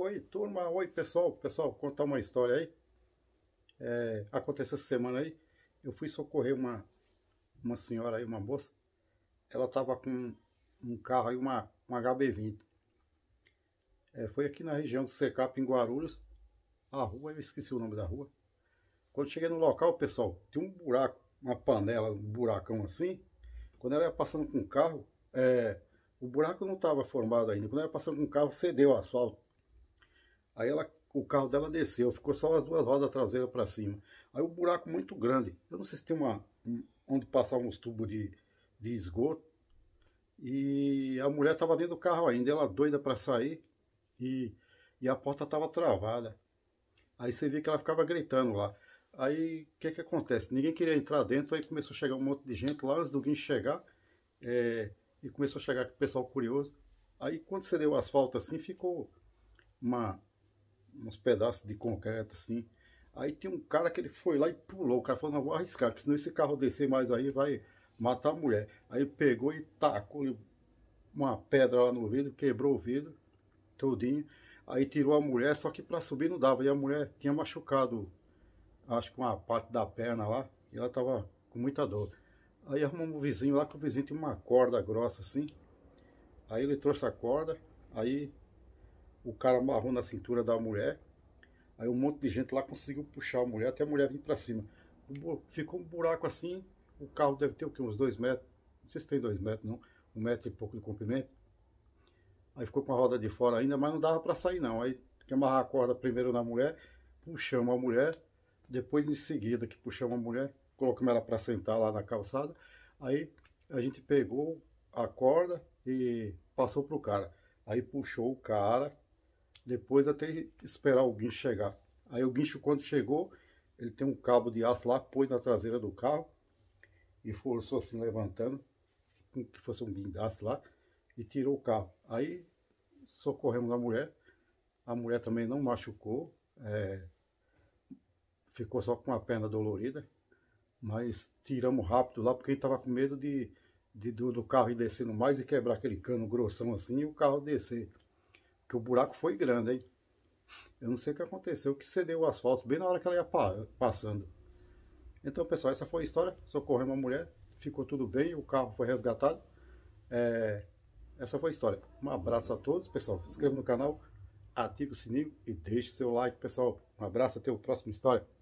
Oi, turma. Oi, pessoal. Pessoal, contar uma história aí. É, aconteceu essa semana aí. Eu fui socorrer uma, uma senhora aí, uma moça. Ela estava com um carro aí, uma, uma HB20. É, foi aqui na região do Secap, em Guarulhos. A rua, eu esqueci o nome da rua. Quando cheguei no local, pessoal, tinha um buraco, uma panela, um buracão assim. Quando ela ia passando com o carro, é, o buraco não estava formado ainda. Quando ela ia passando com o carro, cedeu o asfalto Aí ela, o carro dela desceu, ficou só as duas rodas traseiras para cima. Aí o um buraco muito grande. Eu não sei se tem uma um, onde passar uns tubos de, de esgoto. E a mulher estava dentro do carro ainda, ela doida para sair e, e a porta estava travada. Aí você via que ela ficava gritando lá. Aí o que que acontece? Ninguém queria entrar dentro, aí começou a chegar um monte de gente lá antes do guincho chegar. É, e começou a chegar o pessoal curioso. Aí quando você deu o asfalto assim, ficou uma, uns pedaços de concreto assim. Aí tinha um cara que ele foi lá e pulou. O cara falou, não, vou arriscar, porque senão esse carro descer mais aí vai matar a mulher. Aí ele pegou e tacou uma pedra lá no vidro, quebrou o vidro todinho. Aí tirou a mulher, só que para subir não dava. E a mulher tinha machucado, acho que uma parte da perna lá. E ela tava com muita dor. Aí arrumamos o vizinho lá, que o vizinho tinha uma corda grossa assim. Aí ele trouxe a corda, aí o cara amarrou na cintura da mulher. Aí um monte de gente lá conseguiu puxar a mulher, até a mulher vir para cima. Ficou um buraco assim, o carro deve ter o quê? Uns dois metros. Não sei se tem dois metros, não. Um metro e pouco de comprimento. Aí ficou com a roda de fora ainda, mas não dava para sair não. Aí que amarrar a corda primeiro na mulher, puxamos a mulher, depois em seguida que puxamos a mulher, colocamos ela para sentar lá na calçada. Aí a gente pegou a corda e passou pro cara. Aí puxou o cara, depois até esperar o guincho chegar. Aí o guincho quando chegou, ele tem um cabo de aço lá, pôs na traseira do carro e forçou assim levantando, como que fosse um aço lá, e tirou o carro. Aí socorremos a mulher, a mulher também não machucou, é, ficou só com a perna dolorida, mas tiramos rápido lá porque estava com medo de, de do, do carro ir descendo mais e quebrar aquele cano grossão assim e o carro descer que o buraco foi grande, hein? Eu não sei o que aconteceu, que cedeu o asfalto bem na hora que ela ia pa passando. Então, pessoal, essa foi a história. Socorreu uma mulher, ficou tudo bem, o carro foi resgatado. É... Essa foi a história. Um abraço a todos, pessoal. Se inscreva no canal, ative o sininho e deixe seu like, pessoal. Um abraço, até o próximo história.